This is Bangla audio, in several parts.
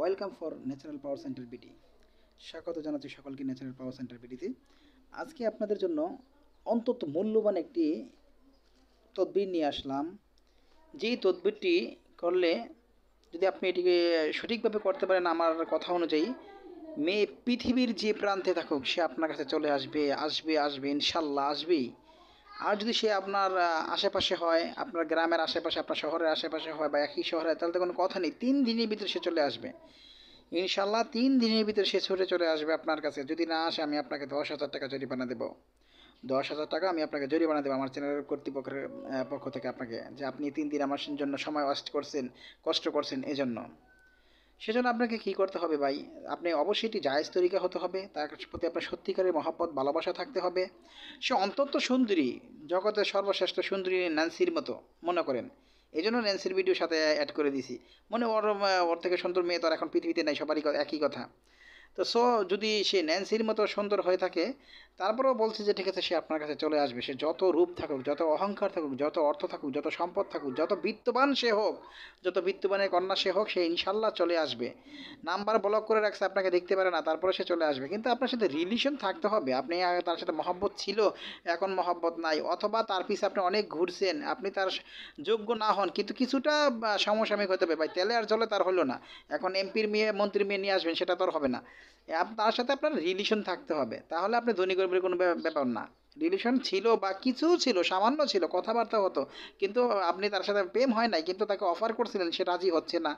welcome for natural power centre BD স্বাগত জানাচ্ছি সকলকে ন্যাচারাল পাওয়ার সেন্টার বিডিতে আজকে আপনাদের জন্য অন্তত মূল্যবান একটি তদবির নিয়ে আসলাম যেই তদবিরটি করলে যদি আপনি এটিকে সঠিকভাবে করতে পারেন আমার কথা অনুযায়ী মেয়ে পৃথিবীর যে প্রান্তে থাকুক সে আপনার কাছে চলে আসবে আসবে আসবে ইনশাল্লাহ আসবেই আর যদি সে আপনার আশেপাশে হয় আপনার গ্রামের আশেপাশে আপনার শহরের আশেপাশে হয় বা একই শহরে তাহলে তো কোনো কথা নেই তিন দিনের ভিতরে সে চলে আসবে ইনশাল্লাহ তিন দিনের ভিতরে সে ছুটে চলে আসবে আপনার কাছে যদি না আসে আমি আপনাকে দশ হাজার টাকা জরিমানা দেবো দশ হাজার টাকা আমি আপনাকে জরিমানা দেবো আমার চ্যানেল কর্তৃপক্ষের পক্ষ থেকে আপনাকে যে আপনি তিন দিন আমার জন্য সময় ওয়েস্ট করছেন কষ্ট করছেন এজন্য সেজন্য আপনাকে কি করতে হবে ভাই আপনি অবশ্যই এটি জায়েজ তরিকা হতে হবে তার প্রতি আপনার সত্যিকারের মহাপদ ভালোবাসা থাকতে হবে সে অন্তত সুন্দরী জগতের সর্বশ্রেষ্ঠ সুন্দরী ন্যান্সির মতো মনে করেন এই জন্য ন্যান্সির ভিডিও সাথে অ্যাড করে দিছি মনে ওর ওর থেকে সুন্দর মেয়ে তো এখন পৃথিবীতে নেই সবারই একই কথা তো সো যদি সে ন্যান্সির মতো সুন্দর হয়ে থাকে তারপরেও বলছে যে ঠিক আছে সে আপনার কাছে চলে আসবে সে যত রূপ থাকুক যত অহংকার থাকুক যত অর্থ থাকুক যত সম্পদ থাকুক যত বিত্তবান সে হোক যত বিত্তবানের কন্যা সে হোক সে ইনশাল্লাহ চলে আসবে নাম্বার ব্লক করে রাখছে আপনাকে দেখতে পারে না তারপরে সে চলে আসবে কিন্তু আপনার সাথে রিলেশন থাকতে হবে আপনি তার সাথে মহব্বত ছিল এখন মহব্বত নাই অথবা তার পিছিয়ে আপনি অনেক ঘুরছেন আপনি তার যোগ্য না হন কিন্তু কিছুটা সমসাময়িক হতে হবে ভাই তেলে আর জলে তার হলো না এখন এমপির মেয়ে মন্ত্রী মেয়ে নিয়ে আসবেন সেটা তো আর হবে না তার সাথে আপনার রিলেশন থাকতে হবে তাহলে আপনি ধনী গরিবের কোনো ব্যাপার না রিলেশন ছিল বা কিছু ছিল সামান্য ছিল কথাবার্তা হতো কিন্তু আপনি তার সাথে প্রেম হয় নাই কিন্তু তাকে অফার করছিলেন সে রাজি হচ্ছে না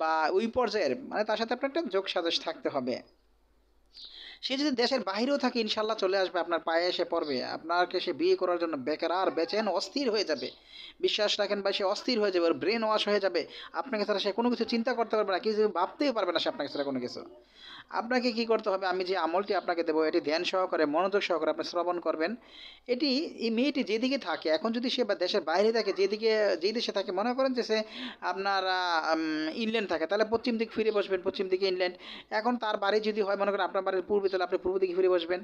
বা ওই পর্যায়ের মানে তার সাথে আপনার একটা যোগ সাজস থাকতে হবে সে যদি দেশের বাহিরেও থাকে ইনশাল্লাহ চলে আসবে আপনার পায়ে এসে পড়বে আপনাকে সে বিয়ে করার জন্য বেকার বেচেন অস্থির হয়ে যাবে বিশ্বাস রাখেন বা সে অস্থির হয়ে যাবে ওর ব্রেন ওয়াশ হয়ে যাবে আপনাকে ছাড়া সে কোনো কিছু চিন্তা করতে পারবে না কিছু ভাবতেই পারবে না সে আপনাকে ছাড়া কোনো কিছু আপনাকে কি করতে হবে আমি যে আমলটি আপনাকে দেবো এটি ধ্যান সহকারে মনোযোগ সহকারে আপনি শ্রবণ করবেন এটি এই মেয়েটি যেদিকে থাকে এখন যদি সে বা দেশের বাইরে থাকে যেদিকে যেই দেশে থাকে মনে করেন যে সে আপনার ইংল্যান্ড থাকে তাহলে পশ্চিম দিক ফিরে বসবেন পশ্চিম দিকে ইংল্যান্ড এখন তার বাড়ি যদি হয় মনে করেন আপনার বাড়ির পূর্বে চলে আপনি পূর্ব দিকে ফিরে বসবেন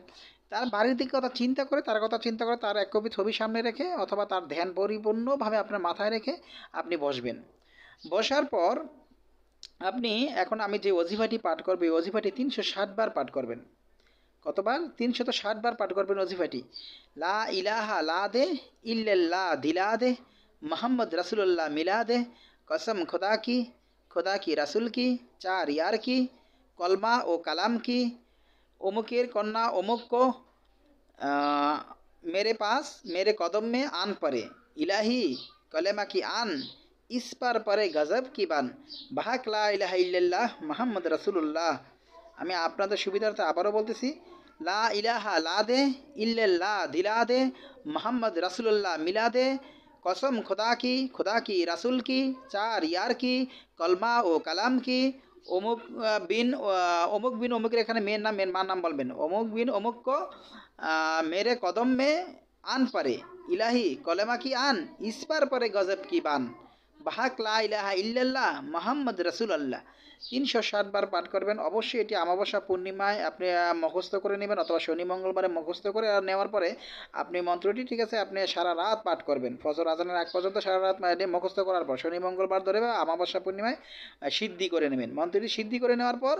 তার বাড়ির দিকে কথা চিন্তা করে তার কথা চিন্তা করে তার এক কপি ছবি সামনে রেখে অথবা তার ধ্যান পরিপূর্ণভাবে আপনার মাথায় রেখে আপনি বসবেন বসার পর আপনি এখন আমি যে অজিফাটি পাঠ করবো এই অজিফাটি তিনশো বার পাঠ করবেন কতবার তিনশো ষাট বার পাঠ করবেন অজিফাটি লা ইলাহা লা দে ইল্লা দিলা দে মোহাম্মদ রাসুল্লাহ মিলা দে কসম খোদা কি খোদা কি রাসুল কি চার ইয়ার কি কলমা ও কালাম কি অমুকের কন্যা অমুক কো मेरे पास मेरे कदम में आन पड़े इलाही कलेमा की आन পরে पर গজব কি বান বাহাকলা ইলাহা ইল্লাল্লাহ মোহাম্মদ রসুল্লাহ আমি আপনাদের সুবিধার্থে আবারও বলতেছি লা ইলাহা লা দে ইল্লাল্লাহ দিলা দে মোহাম্মদ রসুল্লাহ মিলা দে কসম খোদা কি খোদা কি রাসুল কি চার ইয়ার কি কলমা ও কালাম কি অমুক বিন অমুক বিন অমুকের এখানে মেয়ের নাম মেয়ের মার নাম বলবেন অমুক বিন অমুক ক মেরে কদম মে আন পারে ইলাহি কলেমা কি আন ইস্পার পরে গজব কি বান বাহাক লাহা ইল্লাল্লাহ মোহাম্মদ রসুল আল্লাহ তিনশো সাতবার পাঠ করবেন অবশ্যই এটি আমাবস্যা পূর্ণিমায় আপনি মুখস্থ করে নেবেন অথবা শনি মঙ্গলবারে মুখস্থ করে নেওয়ার পরে আপনি মন্ত্রটি ঠিক আছে আপনি সারা রাত পাঠ করবেন ফজর আজানের আগ পর্যন্ত সারা রাত মুখস্থ করার পর শনি মঙ্গলবার ধরে বা আমাবস্যা পূর্ণিমায় সিদ্ধি করে নেবেন মন্ত্রটি সিদ্ধি করে নেওয়ার পর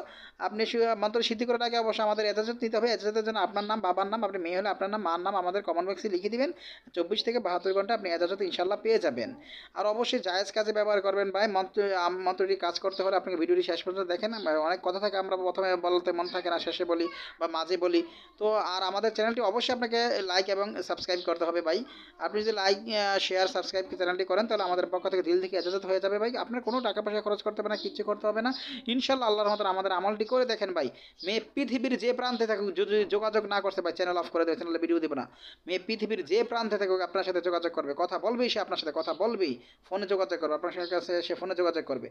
আপনি মন্ত্র সিদ্ধি করার আগে অবশ্যই আমাদের এজাজত নিতে হবে এজাজতের জন্য আপনার নাম বাবার নাম আপনি মেয়ে হলে আপনার নাম মার নাম আমাদের কমন বক্সে লিখে দিবেন চব্বিশ থেকে বাহাত্তর ঘন্টা আপনি এজাজত ইনশাল্লাহ পেয়ে যাবেন আর অবশ্যই জায়েজ কাজে ব্যবহার করবেন ভাই মন্ত্র মন্ত্রটি কাজ করতে হলে আপনাকে ভিডিওটি শেষ পর্যন্ত দেখেন অনেক কথা থাকে আমরা প্রথমে বলতে মন থাকে না শেষে বলি বা মাঝে বলি তো আর আমাদের চ্যানেলটি অবশ্যই আপনাকে লাইক এবং সাবস্ক্রাইব করতে হবে ভাই আপনি যদি লাইক শেয়ার সাবস্ক্রাইব চ্যানেলটি করেন তাহলে আমাদের পক্ষ থেকে দিল থেকে এজাজত হয়ে যাবে ভাই আপনার কোনো টাকা পয়সা খরচ করতে হবে না কিচ্ছু করতে হবে না ইনশাল্লাহ আল্লাহর মতন আমাদের আমলটি করে দেখেন ভাই মেয়ে পৃথিবীর যে প্রান্তে থাকুক যদি যোগাযোগ না করতে ভাই চ্যানেল অফ করে দেবে চ্যানেলে ভিডিও দেবো না মেয়ে পৃথিবীর যে প্রান্তে থাকুক আপনার সাথে যোগাযোগ করবে কথা বলবেই সে আপনার সাথে কথা বলবেই ফোনে যোগাযোগ যোগাযোগ করবে আপনার কাছে সে ফোনে যোগাযোগ করবে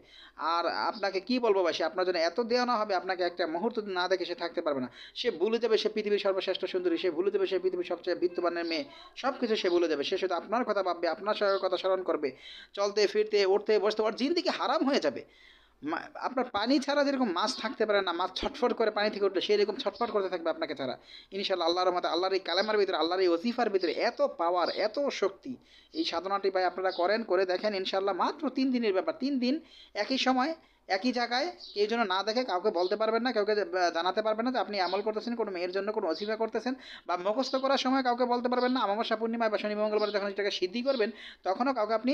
আর আপনাকে কি বলবো ভাই সে আপনার জন্য এত দেওয়া না হবে আপনাকে একটা মুহূর্ত না দেখে সে থাকতে পারবে না সে ভুলে যাবে সে পৃথিবীর সর্বশ্রেষ্ঠ সুন্দরী সে ভুলে যাবে সে পৃথিবীর সবচেয়ে বিত্তবানের মেয়ে সব কিছু সে ভুলে যাবে সে শুধু আপনার কথা ভাববে আপনার কথা স্মরণ করবে চলতে ফিরতে উঠতে বসতে ওর জিন্দিকে হারাম হয়ে যাবে আপনার পানি ছাড়া যেরকম মাছ থাকতে পারে না মাছ ছটফট করে পানি থেকে উঠলে সেরকম ছটফট করতে থাকবে আপনাকে ছাড়া ইনশাল্লাহ আল্লাহর মতো আল্লাহর এই কালেমার ভিতরে আল্লাহর এই ওজিফার ভিতরে এত পাওয়ার এত শক্তি এই সাধনাটি ভাই আপনারা করেন করে দেখেন ইনশাল্লাহ মাত্র তিন দিনের ব্যাপার তিন দিন একই সময় একই জায়গায় কেউ যেন না দেখে কাউকে বলতে পারবেন না কাউকে জানাতে পারবেন না যে আপনি আমল করতেছেন কোনো মেয়ের জন্য কোনো অসিফা করতেছেন বা মুখস্থ করার সময় কাউকে বলতে পারবেন না আমাবস্যা পূর্ণিমায় বা শনি মঙ্গলবার যখন এটাকে সিদ্ধি করবেন তখনও কাউকে আপনি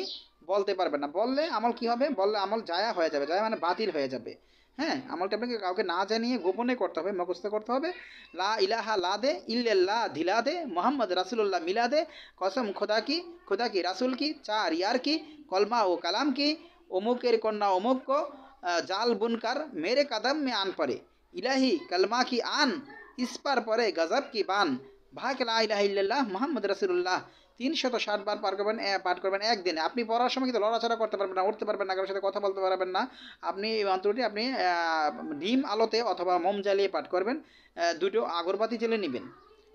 বলতে পারবেন না বললে আমল কী হবে বললে আমল জায়া হয়ে যাবে জায়া মানে বাতিল হয়ে যাবে হ্যাঁ আমলটা আপনাকে কাউকে না জানিয়ে গোপনে করতে হবে মুখস্থ করতে হবে লা ইলাহা লা দে ইল্লাল্লাহ ধিলা দে মোহাম্মদ রাসুল্লাহ মিলা দে কসম খোদা কি খোদা কি রাসুল কি চার ইয়ার কি কলমা ও কালাম কি অমুকের কন্যা অমুক জাল বুনকার মেরে কদম মে আন पड़े ইলাহি কলমা কি আন ইস পর পরে গজব কি বান ভাগ লা ইলাহ ইল্লাল্লাহ মোহাম্মদ রাসুল্লাহ তিনশত বার পার করবেন পাঠ করবেন একদিনে আপনি পড়ার সময় কিন্তু লড়াচড়া করতে পারবেন না উঠতে পারবেন না কারোর সাথে কথা বলতে পারবেন না আপনি এই মন্ত্রটি আপনি ডিম আলোতে অথবা মোম জ্বালিয়ে পাঠ করবেন দুটো আগরবাতি জেলে নেবেন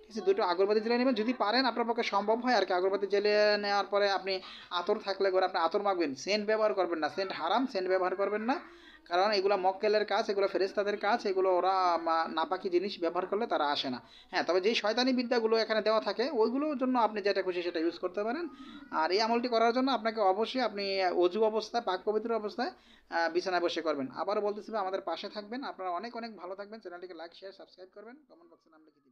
কিছু দুটো আগরবাতি জ্বালিয়ে নেবেন যদি পারেন আপনার পক্ষে সম্ভব হয় আর কি আগরবাতি জ্বালিয়ে নেওয়ার পরে আপনি আতর থাকলে করে আপনি আতর মাখবেন সেন্ট ব্যবহার করবেন না সেন্ট হারাম সেন্ট ব্যবহার করবেন না কারণ এগুলো মক্কেলের কাজ এগুলো ফেরেস্তাদের কাজ এগুলো ওরা নাপাকি জিনিস ব্যবহার করলে তারা আসে না হ্যাঁ তবে যেই শয়তানি বিদ্যাগুলো এখানে দেওয়া থাকে ওইগুলোর জন্য আপনি যেটা খুশি সেটা ইউজ করতে পারেন আর এই আমলটি করার জন্য আপনাকে অবশ্যই আপনি অজু অবস্থায় পাক পবিত্র অবস্থায় বিছানায় বসে করবেন আবারও বলতেছি আমাদের পাশে থাকবেন আপনারা অনেক অনেক ভালো থাকবেন চ্যানেলটিকে লাইক শেয়ার সাবস্ক্রাইব করবেন কমেন্ট বক্সে নাম লিখে